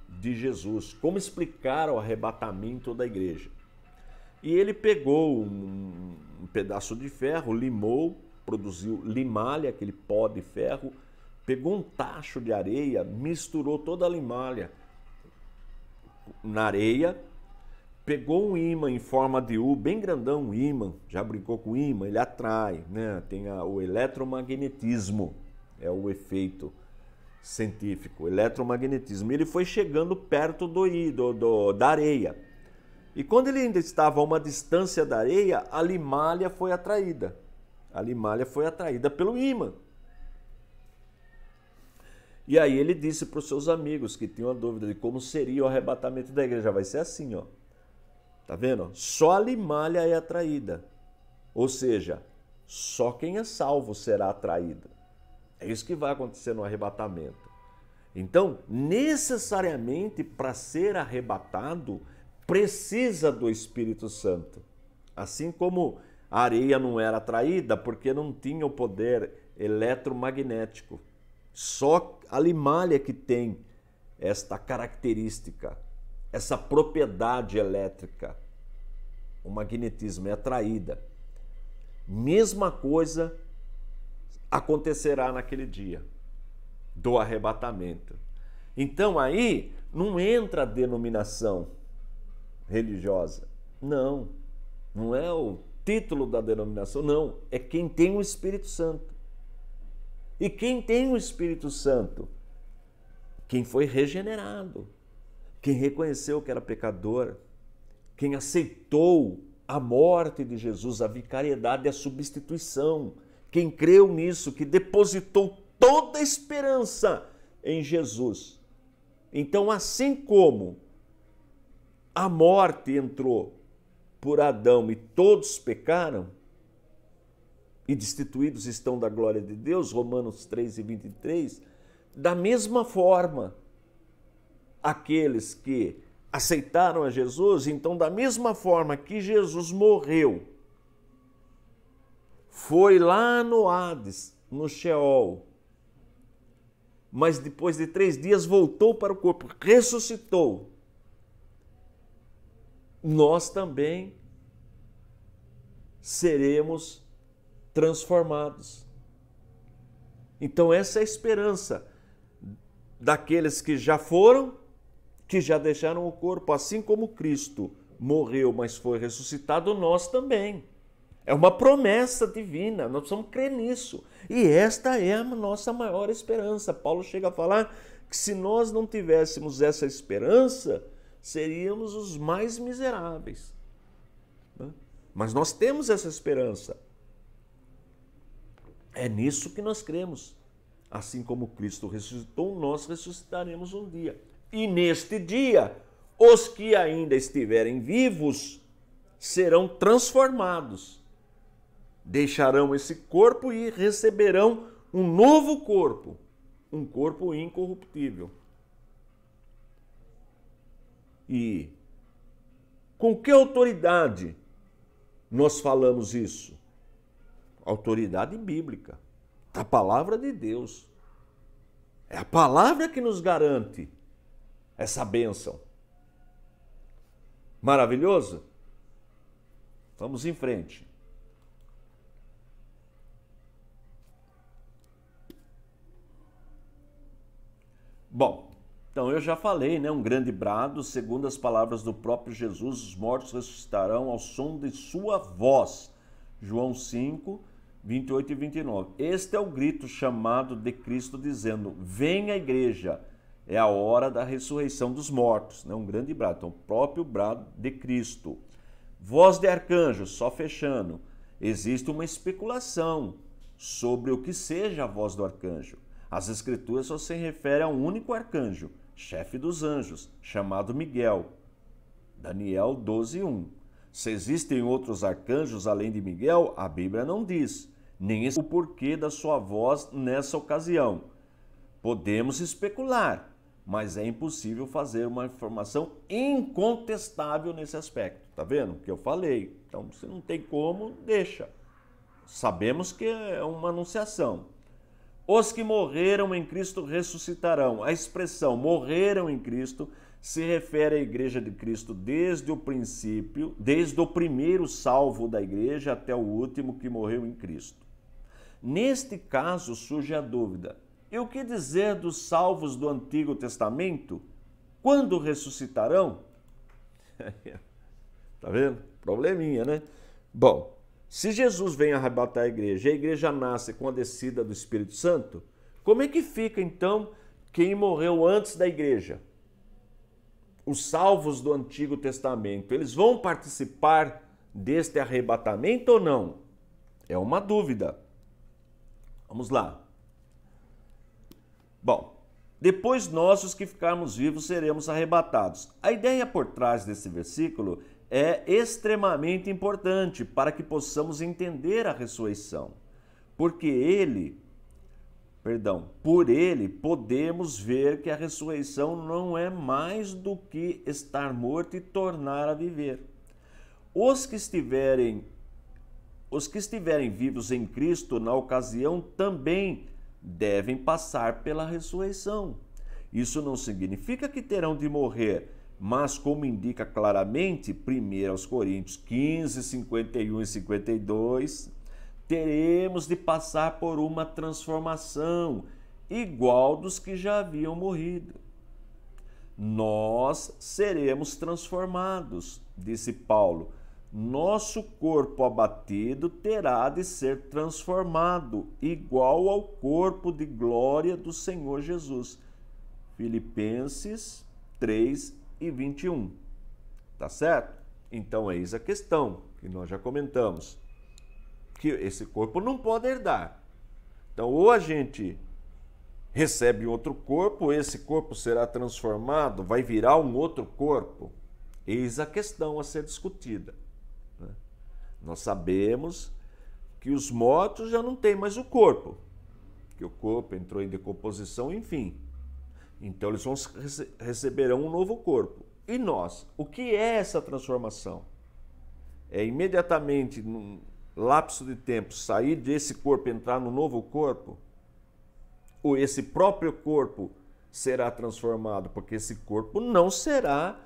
de Jesus, como explicar o arrebatamento da igreja. E ele pegou um, um pedaço de ferro, limou, produziu limalha, aquele pó de ferro, pegou um tacho de areia, misturou toda a limalha na areia, pegou um imã em forma de U, bem grandão, um ímã, já brincou com imã, ele atrai, né? Tem a, o eletromagnetismo, é o efeito científico, eletromagnetismo. E ele foi chegando perto do, do, do, da areia. E quando ele ainda estava a uma distância da areia, a limalha foi atraída. A limalha foi atraída pelo ímã. E aí ele disse para os seus amigos que tinham a dúvida de como seria o arrebatamento da igreja. Vai ser assim, ó. Tá vendo? Só a limalha é atraída. Ou seja, só quem é salvo será atraído. É isso que vai acontecer no arrebatamento. Então, necessariamente para ser arrebatado, precisa do Espírito Santo. Assim como a areia não era atraída porque não tinha o poder eletromagnético. Só a limalha que tem esta característica, essa propriedade elétrica. O magnetismo é atraída. Mesma coisa acontecerá naquele dia do arrebatamento. Então aí não entra a denominação religiosa. Não. Não é o título da denominação, não. É quem tem o Espírito Santo. E quem tem o Espírito Santo? Quem foi regenerado, quem reconheceu que era pecador, quem aceitou a morte de Jesus, a vicariedade e a substituição quem creu nisso, que depositou toda a esperança em Jesus. Então, assim como a morte entrou por Adão e todos pecaram, e destituídos estão da glória de Deus, Romanos 3 e 23, da mesma forma, aqueles que aceitaram a Jesus, então, da mesma forma que Jesus morreu foi lá no Hades, no Sheol. Mas depois de três dias voltou para o corpo, ressuscitou. Nós também seremos transformados. Então, essa é a esperança daqueles que já foram, que já deixaram o corpo, assim como Cristo morreu, mas foi ressuscitado, nós também. É uma promessa divina, nós precisamos crer nisso. E esta é a nossa maior esperança. Paulo chega a falar que se nós não tivéssemos essa esperança, seríamos os mais miseráveis. Né? Mas nós temos essa esperança. É nisso que nós cremos. Assim como Cristo ressuscitou, nós ressuscitaremos um dia. E neste dia, os que ainda estiverem vivos serão transformados deixarão esse corpo e receberão um novo corpo, um corpo incorruptível. E com que autoridade nós falamos isso? Autoridade bíblica, da palavra de Deus. É a palavra que nos garante essa bênção. Maravilhoso? Vamos em frente. Bom, então eu já falei, né? Um grande brado, segundo as palavras do próprio Jesus, os mortos ressuscitarão ao som de sua voz. João 5, 28 e 29. Este é o grito chamado de Cristo dizendo: Venha a igreja, é a hora da ressurreição dos mortos. Né? Um grande brado, então, o próprio brado de Cristo. Voz de arcanjo, só fechando. Existe uma especulação sobre o que seja a voz do arcanjo. As Escrituras só se referem a um único arcanjo, chefe dos anjos, chamado Miguel. Daniel 12:1. Se existem outros arcanjos além de Miguel, a Bíblia não diz, nem o porquê da sua voz nessa ocasião. Podemos especular, mas é impossível fazer uma informação incontestável nesse aspecto. Tá vendo? o Que eu falei. Então, se não tem como, deixa. Sabemos que é uma anunciação. Os que morreram em Cristo ressuscitarão. A expressão morreram em Cristo se refere à igreja de Cristo desde o princípio, desde o primeiro salvo da igreja até o último que morreu em Cristo. Neste caso surge a dúvida: e o que dizer dos salvos do Antigo Testamento? Quando ressuscitarão? tá vendo? Probleminha, né? Bom, se Jesus vem arrebatar a igreja e a igreja nasce com a descida do Espírito Santo, como é que fica então quem morreu antes da igreja? Os salvos do Antigo Testamento, eles vão participar deste arrebatamento ou não? É uma dúvida. Vamos lá. Bom, depois nós, os que ficarmos vivos, seremos arrebatados. A ideia por trás desse versículo é extremamente importante para que possamos entender a ressurreição, porque ele, perdão, por ele podemos ver que a ressurreição não é mais do que estar morto e tornar a viver. Os que estiverem os que estiverem vivos em Cristo na ocasião também devem passar pela ressurreição. Isso não significa que terão de morrer, mas como indica claramente 1 Coríntios 15, 51 e 52, teremos de passar por uma transformação igual dos que já haviam morrido. Nós seremos transformados, disse Paulo. Nosso corpo abatido terá de ser transformado, igual ao corpo de glória do Senhor Jesus. Filipenses 3, e 21. Tá certo? Então eis é a questão que nós já comentamos, que esse corpo não pode herdar. Então ou a gente recebe outro corpo, esse corpo será transformado, vai virar um outro corpo. Eis a questão a ser discutida. Né? Nós sabemos que os mortos já não têm mais o corpo, que o corpo entrou em decomposição, enfim. Então eles vão rece receberão um novo corpo. E nós? O que é essa transformação? É imediatamente, num lapso de tempo, sair desse corpo e entrar no novo corpo? Ou esse próprio corpo será transformado? Porque esse corpo não será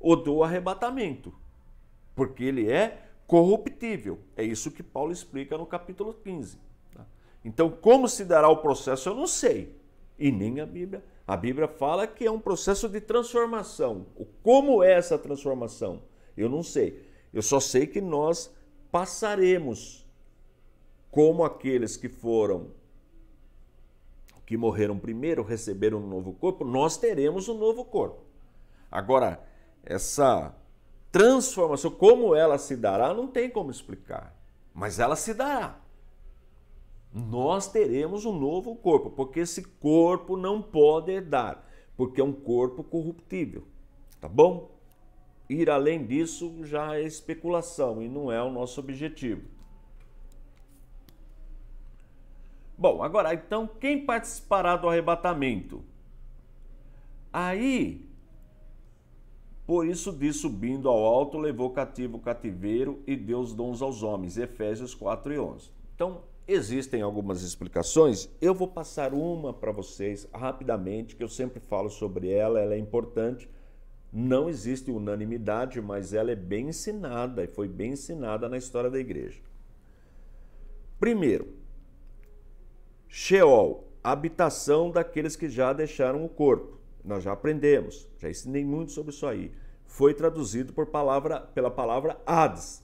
o do arrebatamento, porque ele é corruptível. É isso que Paulo explica no capítulo 15. Tá? Então, como se dará o processo, eu não sei. E nem a Bíblia a Bíblia fala que é um processo de transformação. Como é essa transformação? Eu não sei. Eu só sei que nós passaremos como aqueles que foram que morreram primeiro receberam um novo corpo, nós teremos um novo corpo. Agora, essa transformação, como ela se dará, não tem como explicar, mas ela se dará nós teremos um novo corpo, porque esse corpo não pode herdar, porque é um corpo corruptível, tá bom? Ir além disso já é especulação e não é o nosso objetivo. Bom, agora então quem participará do arrebatamento? Aí, por isso diz subindo ao alto, levou cativo o cativeiro e deu os dons aos homens. Efésios 4 e 11. Então, Existem algumas explicações, eu vou passar uma para vocês rapidamente, que eu sempre falo sobre ela, ela é importante. Não existe unanimidade, mas ela é bem ensinada e foi bem ensinada na história da igreja. Primeiro, Sheol, habitação daqueles que já deixaram o corpo. Nós já aprendemos, já ensinei muito sobre isso aí. Foi traduzido por palavra, pela palavra Hades,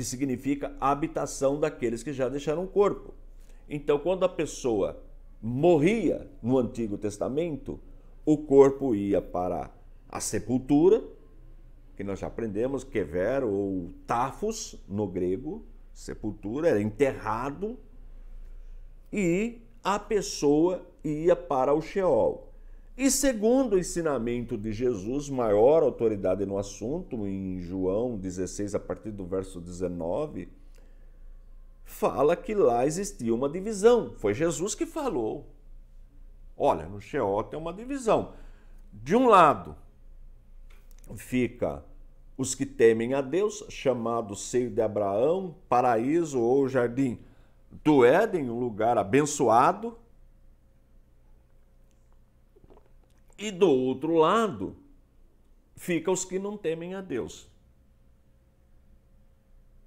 que significa habitação daqueles que já deixaram o corpo. Então, quando a pessoa morria no Antigo Testamento, o corpo ia para a sepultura, que nós já aprendemos, quever ou tafos no grego, sepultura, era enterrado, e a pessoa ia para o Sheol. E segundo o ensinamento de Jesus, maior autoridade no assunto, em João 16, a partir do verso 19, fala que lá existia uma divisão. Foi Jesus que falou. Olha, no Sheol tem uma divisão. De um lado fica os que temem a Deus, chamado seio de Abraão, paraíso ou jardim do Éden, um lugar abençoado, E do outro lado, fica os que não temem a Deus.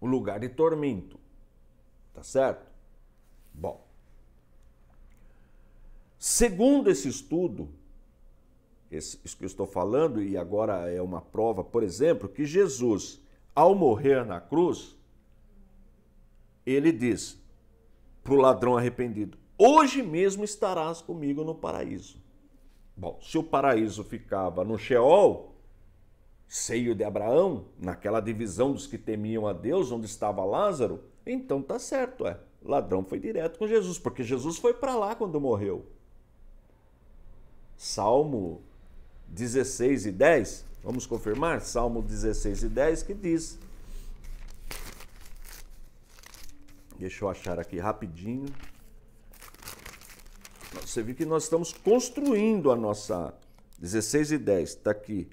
O lugar de tormento. Tá certo? Bom. Segundo esse estudo, isso que eu estou falando, e agora é uma prova, por exemplo, que Jesus, ao morrer na cruz, ele diz para o ladrão arrependido: Hoje mesmo estarás comigo no paraíso. Bom, se o paraíso ficava no Sheol, seio de Abraão, naquela divisão dos que temiam a Deus, onde estava Lázaro, então tá certo, é. Ladrão foi direto com Jesus, porque Jesus foi para lá quando morreu. Salmo 16 e 10, vamos confirmar? Salmo 16 e 10 que diz: Deixa eu achar aqui rapidinho. Você viu que nós estamos construindo a nossa 16 e 10, está aqui.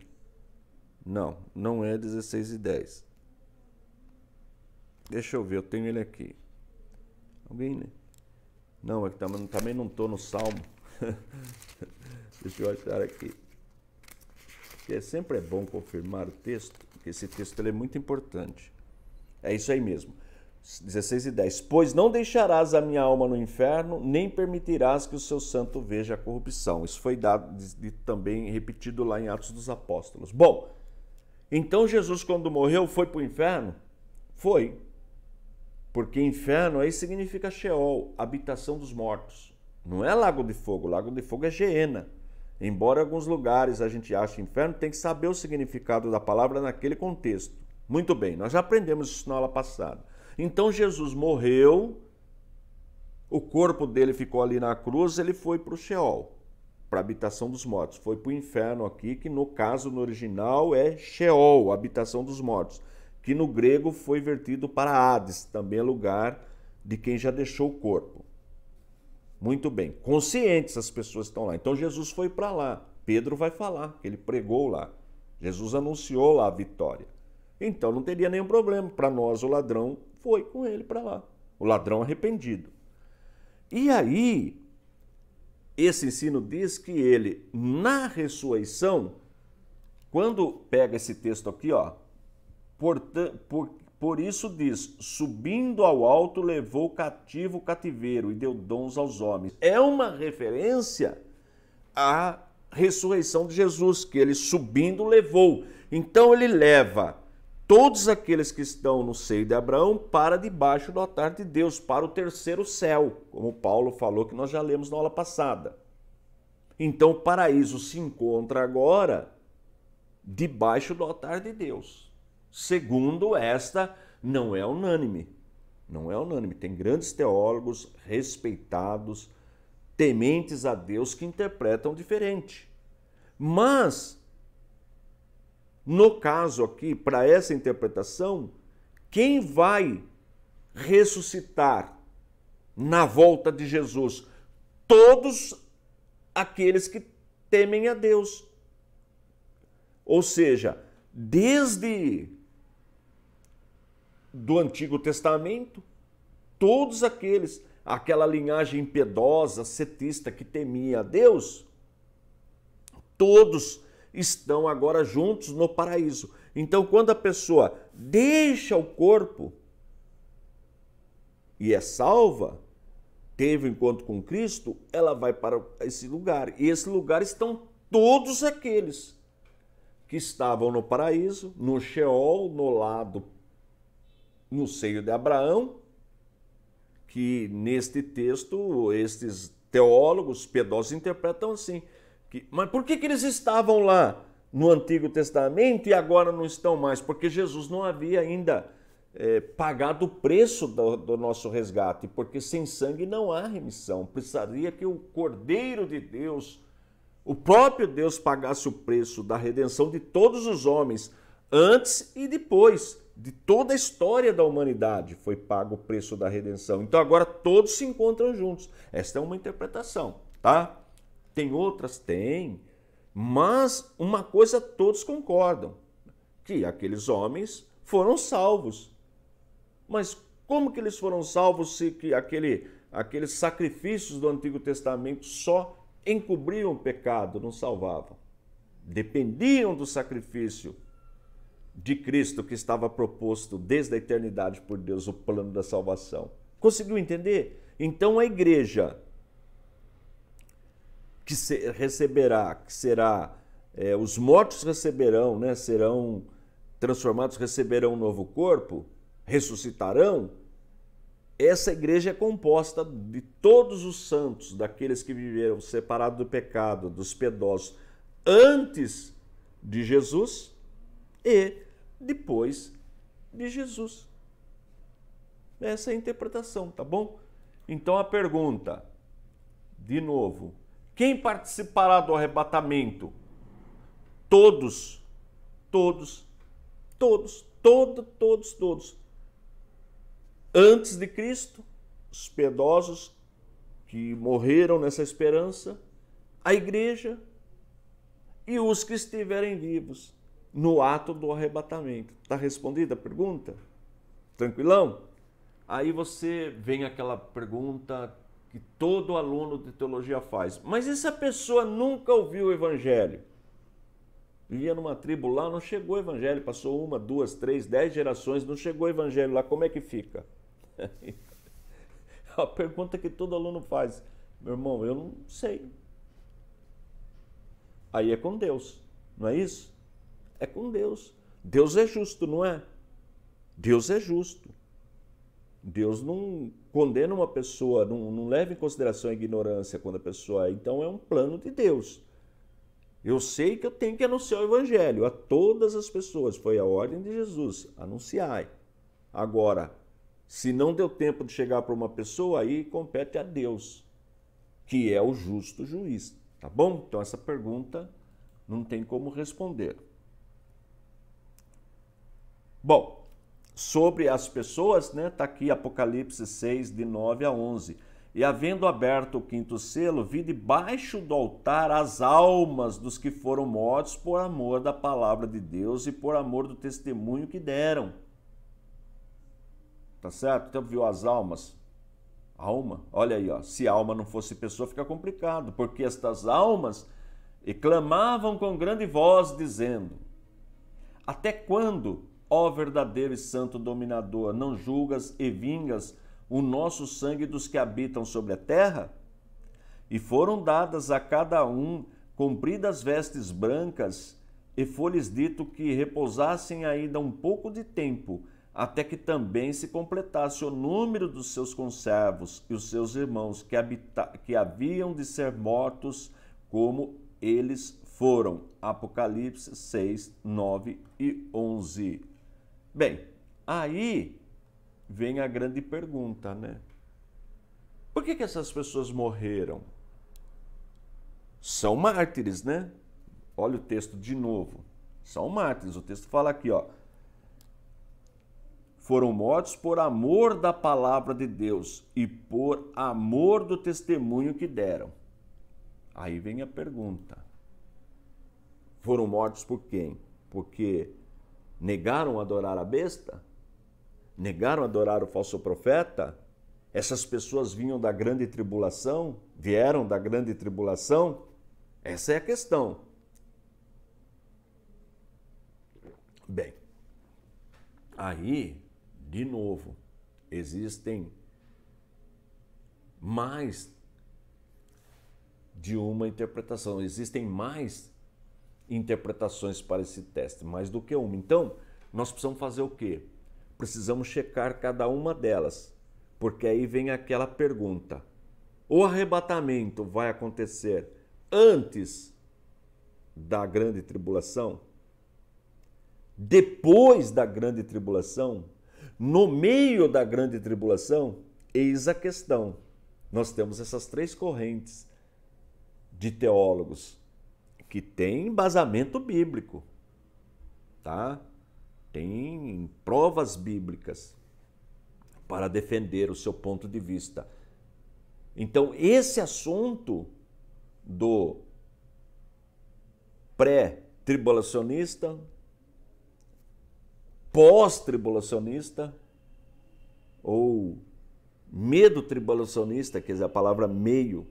Não, não é 16 e 10. Deixa eu ver, eu tenho ele aqui. Alguém, né? Não, é que também, também não estou no salmo. Deixa eu achar aqui. Porque é sempre é bom confirmar o texto, porque esse texto é muito importante. É isso aí mesmo. 16 e 10. Pois não deixarás a minha alma no inferno, nem permitirás que o seu santo veja a corrupção. Isso foi dado, também repetido lá em Atos dos Apóstolos. Bom, então Jesus, quando morreu, foi para o inferno? Foi. Porque inferno aí significa Sheol, habitação dos mortos. Não é Lago de Fogo. Lago de Fogo é Geena. Embora em alguns lugares a gente ache inferno, tem que saber o significado da palavra naquele contexto. Muito bem, nós já aprendemos isso na aula passada. Então Jesus morreu, o corpo dele ficou ali na cruz, ele foi para o Sheol, para a habitação dos mortos. Foi para o inferno aqui, que no caso no original é Sheol, habitação dos mortos, que no grego foi vertido para Hades, também é lugar de quem já deixou o corpo. Muito bem, conscientes as pessoas estão lá. Então Jesus foi para lá. Pedro vai falar que ele pregou lá. Jesus anunciou lá a vitória. Então não teria nenhum problema para nós, o ladrão, foi com ele para lá. O ladrão arrependido. E aí, esse ensino diz que ele, na ressurreição, quando pega esse texto aqui, ó, por, por, por isso diz: subindo ao alto, levou cativo o cativeiro e deu dons aos homens. É uma referência à ressurreição de Jesus, que ele subindo levou. Então ele leva todos aqueles que estão no seio de Abraão para debaixo do altar de Deus, para o terceiro céu, como Paulo falou que nós já lemos na aula passada. Então o paraíso se encontra agora debaixo do altar de Deus. Segundo esta, não é unânime. Não é unânime. Tem grandes teólogos respeitados, tementes a Deus, que interpretam diferente. Mas no caso aqui, para essa interpretação, quem vai ressuscitar na volta de Jesus? Todos aqueles que temem a Deus. Ou seja, desde do Antigo Testamento, todos aqueles, aquela linhagem piedosa, setista que temia a Deus, todos estão agora juntos no paraíso. Então, quando a pessoa deixa o corpo e é salva, teve um encontro com Cristo, ela vai para esse lugar. E esse lugar estão todos aqueles que estavam no paraíso, no Sheol, no lado, no seio de Abraão, que neste texto estes teólogos pedosos, interpretam assim, que, mas por que, que eles estavam lá no Antigo Testamento e agora não estão mais? Porque Jesus não havia ainda é, pagado o preço do, do, nosso resgate, porque sem sangue não há remissão. Precisaria que o Cordeiro de Deus, o próprio Deus, pagasse o preço da redenção de todos os homens, antes e depois de toda a história da humanidade foi pago o preço da redenção. Então agora todos se encontram juntos. Esta é uma interpretação, tá? Tem outras? Tem. Mas uma coisa todos concordam: que aqueles homens foram salvos. Mas como que eles foram salvos se que aquele, aqueles sacrifícios do Antigo Testamento só encobriam o pecado, não salvavam? Dependiam do sacrifício de Cristo que estava proposto desde a eternidade por Deus, o plano da salvação. Conseguiu entender? Então a igreja que se, receberá, que será, é, os mortos receberão, né, serão transformados, receberão um novo corpo, ressuscitarão. Essa igreja é composta de todos os santos, daqueles que viveram separados do pecado, dos pedosos, antes de Jesus e depois de Jesus. Essa é a interpretação, tá bom? Então a pergunta, de novo, quem participará do arrebatamento? Todos, todos, todos, todo, todos, todos. Antes de Cristo, os piedosos que morreram nessa esperança, a igreja e os que estiverem vivos no ato do arrebatamento. Está respondida a pergunta? Tranquilão? Aí você vem aquela pergunta que todo aluno de teologia faz. Mas e se a pessoa nunca ouviu o evangelho? Vivia numa tribo lá, não chegou o evangelho, passou uma, duas, três, dez gerações, não chegou o evangelho lá, como é que fica? É a pergunta que todo aluno faz. Meu irmão, eu não sei. Aí é com Deus, não é isso? É com Deus. Deus é justo, não é? Deus é justo. Deus não condena uma pessoa, não, não leva em consideração a ignorância quando a pessoa é, Então é um plano de Deus. Eu sei que eu tenho que anunciar o evangelho a todas as pessoas. Foi a ordem de Jesus. Anunciai. Agora, se não deu tempo de chegar para uma pessoa, aí compete a Deus, que é o justo juiz. Tá bom? Então essa pergunta não tem como responder. Bom, sobre as pessoas, né? Está aqui Apocalipse 6, de 9 a 11. E havendo aberto o quinto selo, vi debaixo do altar as almas dos que foram mortos por amor da palavra de Deus e por amor do testemunho que deram. Tá certo? Então viu as almas. Alma, olha aí, ó. se alma não fosse pessoa, fica complicado, porque estas almas e clamavam com grande voz, dizendo: Até quando Ó verdadeiro e santo dominador, não julgas e vingas o nosso sangue dos que habitam sobre a terra? E foram dadas a cada um compridas vestes brancas, e foi-lhes dito que repousassem ainda um pouco de tempo, até que também se completasse o número dos seus conservos e os seus irmãos que, que haviam de ser mortos, como eles foram. Apocalipse 6, 9 e 11. Bem, aí vem a grande pergunta, né? Por que, que essas pessoas morreram? São mártires, né? Olha o texto de novo. São mártires. O texto fala aqui, ó. Foram mortos por amor da palavra de Deus e por amor do testemunho que deram. Aí vem a pergunta. Foram mortos por quem? Porque negaram adorar a besta, negaram adorar o falso profeta, essas pessoas vinham da grande tribulação, vieram da grande tribulação. Essa é a questão. Bem, aí, de novo, existem mais de uma interpretação, existem mais interpretações para esse teste, mais do que uma. Então, nós precisamos fazer o quê? Precisamos checar cada uma delas, porque aí vem aquela pergunta: o arrebatamento vai acontecer antes da grande tribulação? Depois da grande tribulação? No meio da grande tribulação? Eis a questão. Nós temos essas três correntes de teólogos que tem embasamento bíblico, tá? Tem provas bíblicas para defender o seu ponto de vista. Então, esse assunto do pré-tribulacionista, pós-tribulacionista ou medo tribulacionista, quer dizer, a palavra meio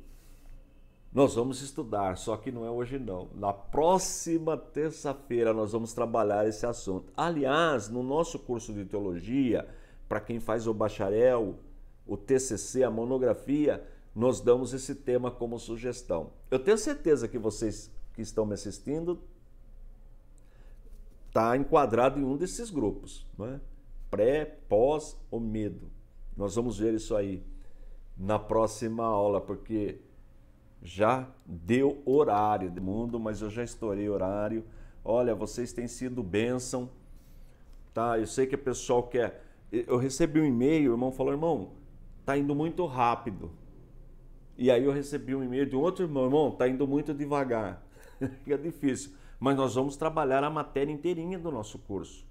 nós vamos estudar, só que não é hoje não. Na próxima terça-feira nós vamos trabalhar esse assunto. Aliás, no nosso curso de teologia, para quem faz o bacharel, o TCC, a monografia, nós damos esse tema como sugestão. Eu tenho certeza que vocês que estão me assistindo está enquadrado em um desses grupos, não é? Pré, pós ou medo. Nós vamos ver isso aí na próxima aula, porque já deu horário do mundo, mas eu já estourei horário. Olha, vocês têm sido bênção, tá? Eu sei que o pessoal quer. Eu recebi um e-mail, o irmão falou, irmão, tá indo muito rápido. E aí eu recebi um e-mail de um outro irmão, irmão, tá indo muito devagar. é difícil. Mas nós vamos trabalhar a matéria inteirinha do nosso curso.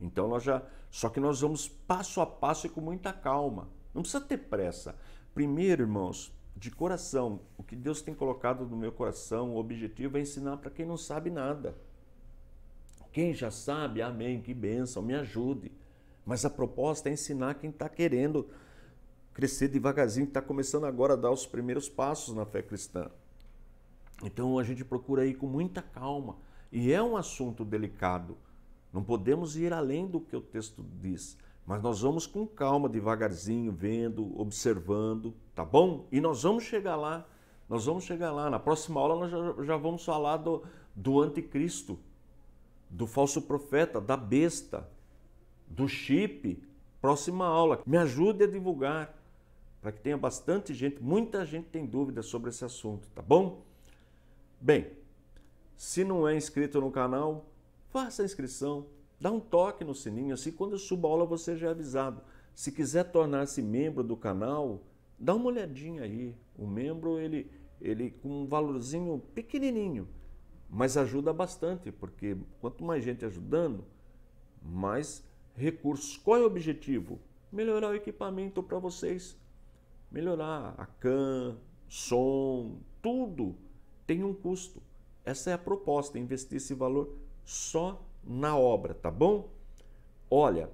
Então nós já. Só que nós vamos passo a passo e com muita calma. Não precisa ter pressa. Primeiro, irmãos, de coração, o que Deus tem colocado no meu coração, o objetivo é ensinar para quem não sabe nada. Quem já sabe, amém, que bênção, me ajude. Mas a proposta é ensinar quem está querendo crescer devagarzinho, que está começando agora a dar os primeiros passos na fé cristã. Então a gente procura ir com muita calma. E é um assunto delicado. Não podemos ir além do que o texto diz. Mas nós vamos com calma, devagarzinho, vendo, observando, tá bom? E nós vamos chegar lá. Nós vamos chegar lá. Na próxima aula nós já, já vamos falar do, do anticristo, do falso profeta, da besta, do chip. Próxima aula. Me ajude a divulgar para que tenha bastante gente, muita gente tem dúvidas sobre esse assunto, tá bom? Bem, se não é inscrito no canal, faça a inscrição, Dá um toque no sininho, assim quando eu subo a aula você já é avisado. Se quiser tornar-se membro do canal, dá uma olhadinha aí. O membro, ele, ele com um valorzinho pequenininho, mas ajuda bastante, porque quanto mais gente ajudando, mais recursos. Qual é o objetivo? Melhorar o equipamento para vocês. Melhorar a CAM, som, tudo tem um custo. Essa é a proposta, investir esse valor só na obra, tá bom? Olha,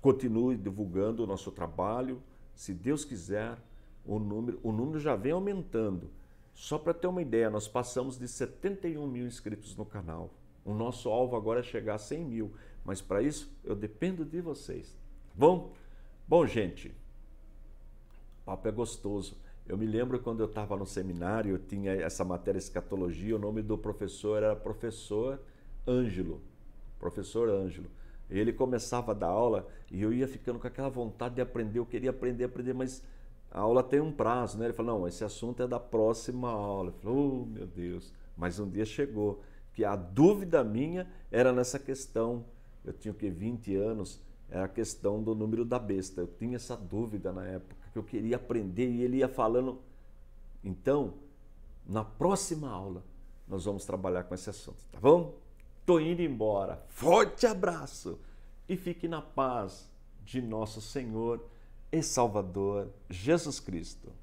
continue divulgando o nosso trabalho, se Deus quiser, o número, o número já vem aumentando. Só para ter uma ideia, nós passamos de 71 mil inscritos no canal. O nosso alvo agora é chegar a 100 mil, mas para isso eu dependo de vocês. Tá bom? Bom, gente, o papo é gostoso. Eu me lembro quando eu estava no seminário, eu tinha essa matéria escatologia, o nome do professor era professor Ângelo, professor Ângelo. Ele começava a dar aula e eu ia ficando com aquela vontade de aprender, eu queria aprender, aprender, mas a aula tem um prazo, né? Ele falou: não, esse assunto é da próxima aula. Eu falei: oh, meu Deus. Mas um dia chegou, que a dúvida minha era nessa questão. Eu tinha o que 20 anos, era é a questão do número da besta. Eu tinha essa dúvida na época, que eu queria aprender e ele ia falando. Então, na próxima aula, nós vamos trabalhar com esse assunto, tá bom? Tô indo embora. Forte abraço e fique na paz de nosso Senhor e Salvador Jesus Cristo.